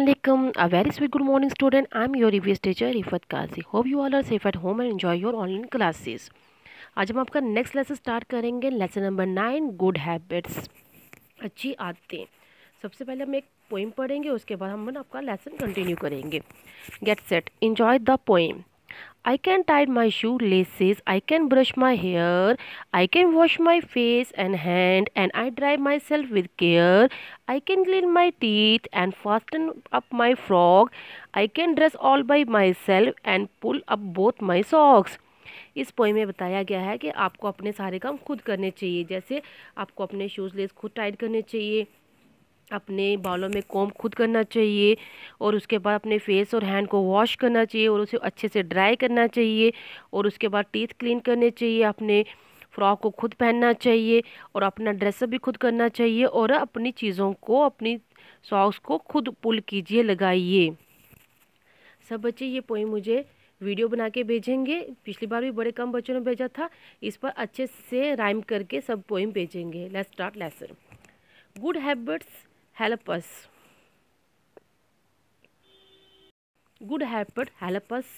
Assalamualaikum. A very sweet good morning student I am your EVS teacher Rifat Kazi hope you all are safe at home and enjoy your online classes आज हम आपका next lesson start करेंगे lesson number nine good habits अच्छी आदतें सबसे पहले हम एक poem पढ़ेंगे उसके बाद हम आपका लेसन कंटिन्यू करेंगे get set enjoy the poem. I can tie my shoelaces, I can brush my hair, I can wash my face and hand, and I dry myself with care. I can clean my teeth and fasten up my frock. I can dress all by myself and pull up both my socks. इस पोई में बताया गया है कि आपको अपने सारे काम खुद करने चाहिए जैसे आपको अपने शूज़ लेस खुद टाइट करने चाहिए अपने बालों में कॉम खुद करना चाहिए और उसके बाद अपने फेस और हैंड को वॉश करना चाहिए और उसे अच्छे से ड्राई करना चाहिए और उसके बाद टीथ क्लीन करने चाहिए अपने फ्रॉक को खुद पहनना चाहिए और अपना ड्रेसअप भी खुद करना चाहिए और अपनी चीज़ों को अपनी सॉक्स को खुद पुल कीजिए लगाइए सब बच्चे ये पोई मुझे वीडियो बना के भेजेंगे पिछली बार भी बड़े कम बच्चों ने भेजा था इस पर अच्छे से राइम करके सब पोइम भेजेंगे let's start lesson good habits help us good habit help us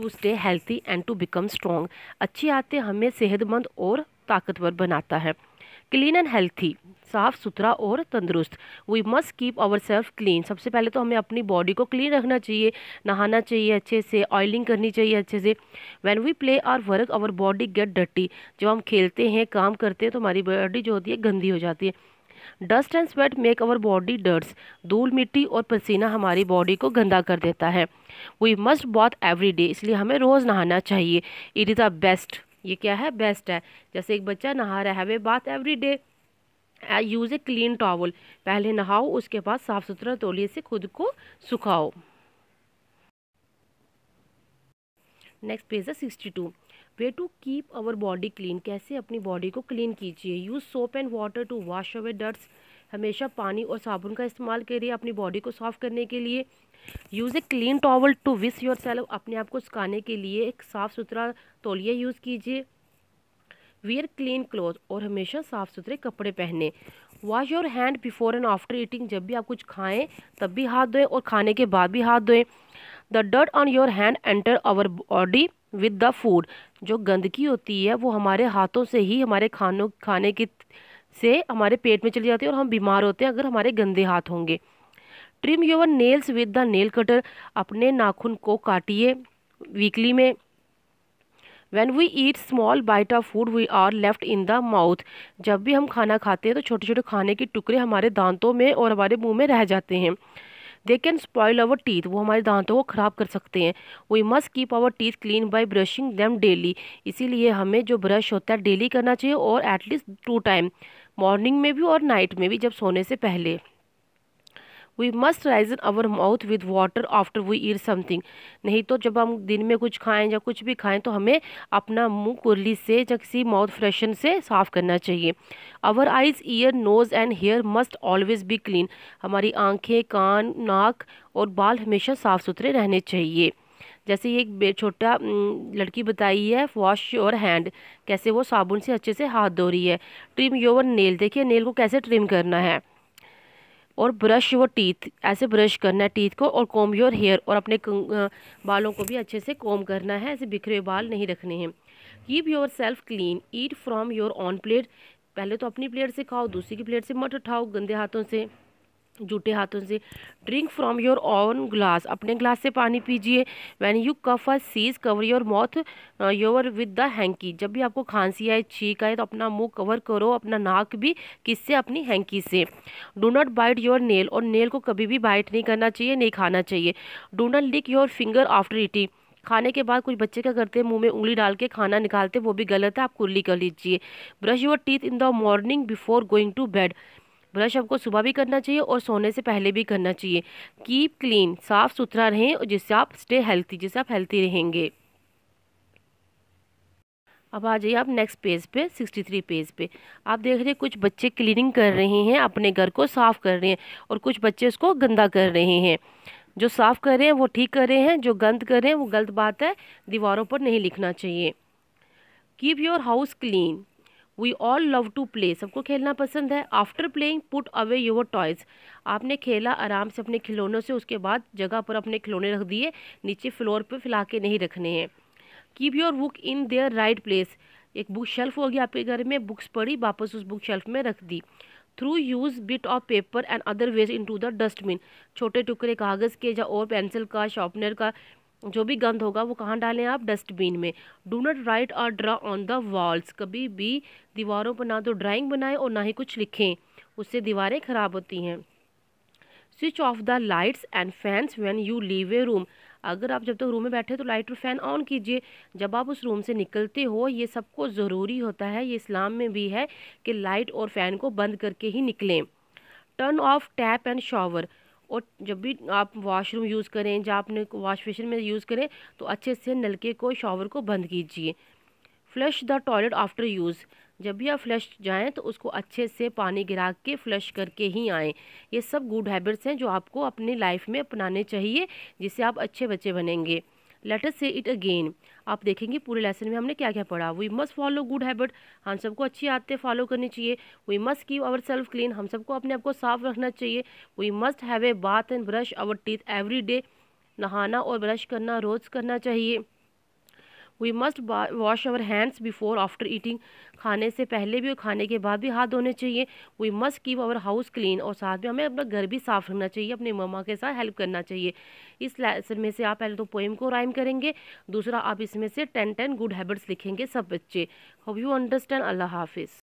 to stay healthy and to become strong अच्छी आदतें हमें सेहतमंद और ताकतवर बनाता है क्लीन एंड हेल्थी साफ सुथरा और तंदुरुस्त we must keep our self clean सबसे पहले तो हमें अपनी बॉडी को क्लीन रखना चाहिए नहाना चाहिए अच्छे से ऑयलिंग करनी चाहिए अच्छे से when we play or work our body get डट्टी जब हम खेलते हैं काम करते हैं तो हमारी बॉडी जो होती है गंदी हो जाती है dust and sweat make our body dirts धूल मिट्टी और पसीना हमारी बॉडी को गंदा कर देता है we must bath every day इसलिए हमें रोज़ नहाना चाहिए इट इज़ द बेस्ट ये क्या है बेस्ट है जैसे एक बच्चा नहा रहा है we bath every day use a clean towel पहले नहाओ उसके बाद साफ़ सुथरा तोलिए से खुद को सुखाओ नेक्स्ट पेज है sixty two ways to keep our body clean कैसे अपनी बॉडी को क्लीन कीजिए use soap and water to wash away dirts हमेशा पानी और साबुन का इस्तेमाल करिए अपनी बॉडी को साफ करने के लिए use a clean towel to wipe your self अपने आप को सुखाने के लिए एक साफ़ सुथरा तौलिया यूज़ कीजिए वेयर क्लीन क्लोथ और हमेशा साफ़ सुथरे कपड़े पहने wash your hand before and after eating जब भी आप कुछ खाएं तब भी हाथ धोएं और खाने के बाद भी हाथ धोएं the dirt on your hand enter our body with the food जो गंदगी होती है वो हमारे हाथों से ही हमारे खानों खाने की से हमारे पेट में चली जाती है और हम बीमार होते हैं अगर हमारे गंदे हाथ होंगे trim your nails with the nail cutter अपने नाखून को काटिए वीकली में when we eat small bite of food we are left in the mouth जब भी हम खाना खाते हैं तो छोटे छोटे खाने के टुकड़े हमारे दांतों में और हमारे मुंह में रह जाते हैं they can spoil our teeth वो हमारे दांतों को ख़राब कर सकते हैं we must keep our teeth clean by brushing them daily इसीलिए हमें जो ब्रश होता है डेली करना चाहिए और एटलीस्ट टू टाइम मॉर्निंग में भी और नाइट में भी जब सोने से पहले we must rinse in mouth with water after we eat something नहीं तो जब हम दिन में कुछ खाएं या कुछ भी खाएं तो हमें अपना मुंह कुरली से या किसी माउथ फ्रेशन से साफ़ करना चाहिए our eyes ear nose and hair must always be clean हमारी आँखें कान नाक और बाल हमेशा साफ़ सुथरे रहने चाहिए जैसे ये एक छोटा लड़की बताई है वॉश योर हैंड कैसे वो साबुन से अच्छे से हाथ धो रही है ट्रिम योर नेल देखिए नेल को कैसे ट्रिम करना है और ब्रश योर टीथ ऐसे ब्रश करना है टीथ को और कॉम योर हेयर और अपने बालों को भी अच्छे से कॉम करना है ऐसे बिखरे हुए बाल नहीं रखने हैं keep yourself clean eat from your own plate पहले तो अपनी प्लेट से खाओ दूसरी की प्लेट से मत उठाओ गंदे हाथों से जूठे हाथों से drink from your own glass अपने ग्लास से पानी पीजिए वैन यू कफ अ सीज cover your mouth your with the hanky जब भी आपको खांसी आए छीक आए तो अपना मुंह कवर करो अपना नाक भी किससे अपनी हैंकी से do not bite your nail और नेल को कभी भी बाइट नहीं करना चाहिए नहीं खाना चाहिए do not lick your finger after eating खाने के बाद कुछ बच्चे क्या करते हैं मुंह में उंगली डाल के खाना निकालते वो भी गलत है आप कुल्ली कर लीजिए brush your teeth in the morning before going to bed brush आपको सुबह भी करना चाहिए और सोने से पहले भी करना चाहिए कीप क्लीन साफ़ सुथरा रहें और जिससे आप स्टे हेल्थी जिससे आप हेल्थी रहेंगे अब आ जाइए आप नेक्स्ट पेज पे 63 पेज पे आप देख रहे हैं कुछ बच्चे क्लीनिंग कर रहे हैं अपने घर को साफ़ कर रहे हैं और कुछ बच्चे उसको गंदा कर रहे हैं जो साफ़ कर रहे हैं वो ठीक कर रहे हैं जो गंद कर रहे हैं वो गलत बात है दीवारों पर नहीं लिखना चाहिए keep your house clean we all love to play सबको खेलना पसंद है after playing put away your toys आपने खेला आराम से अपने खिलौनों से उसके बाद जगह पर अपने खिलौने रख दिए नीचे फ्लोर पर फैला के नहीं रखने हैं keep your book in their right place एक बुक शेल्फ होगी आपके घर में बुक्स पढ़ी वापस उस बुक शेल्फ में रख दी throw used bit of paper and other waste into the dustbin छोटे टुकड़े कागज़ के या और पेंसिल का शॉर्पनर का जो भी गंद होगा वो कहाँ डालें आप डस्टबिन में do not write or draw on the walls कभी भी दीवारों पर ना तो ड्राइंग बनाएं और ना ही कुछ लिखें उससे दीवारें ख़राब होती हैं switch off the lights and fans when you leave a room अगर आप जब तक तो रूम में बैठे तो लाइट और फैन ऑन कीजिए जब आप उस रूम से निकलते हो ये सबको ज़रूरी होता है ये इस्लाम में भी है कि लाइट और फैन को बंद करके ही निकलें turn off tap and shower और जब भी आप वॉशरूम यूज़ करें जब आपने वॉश बेसिन में यूज़ करें तो अच्छे से नलके को शॉवर को बंद कीजिए flush the toilet after use जब भी आप फ्लश जाएं तो उसको अच्छे से पानी गिरा के फ्लश करके ही आएँ ये सब गुड हैबिट्स हैं जो आपको अपनी लाइफ में अपनाने चाहिए जिससे आप अच्छे बच्चे बनेंगे लेटर से इट अगेन आप देखेंगे पूरे लेसन में हमने क्या क्या पढ़ा we must follow good habit हम सबको अच्छी आदतें फॉलो करनी चाहिए we must keep our self clean हम सबको अपने आप को साफ रखना चाहिए we must have a bath and brush our teeth every day नहाना और ब्रश करना रोज़ करना चाहिए we must wash our hands before after eating खाने से पहले भी और खाने के बाद भी हाथ धोने चाहिए we must keep our house clean और साथ में हमें अपना घर भी साफ रखना चाहिए अपने ममा के साथ हेल्प करना चाहिए इस लेसन में से आप पहले तो पोएम को राइम करेंगे दूसरा आप इसमें से टेन टेन गुड हैबिट्स लिखेंगे सब बच्चे हाउ यू अंडरस्टैंड अल्लाह हाफिज़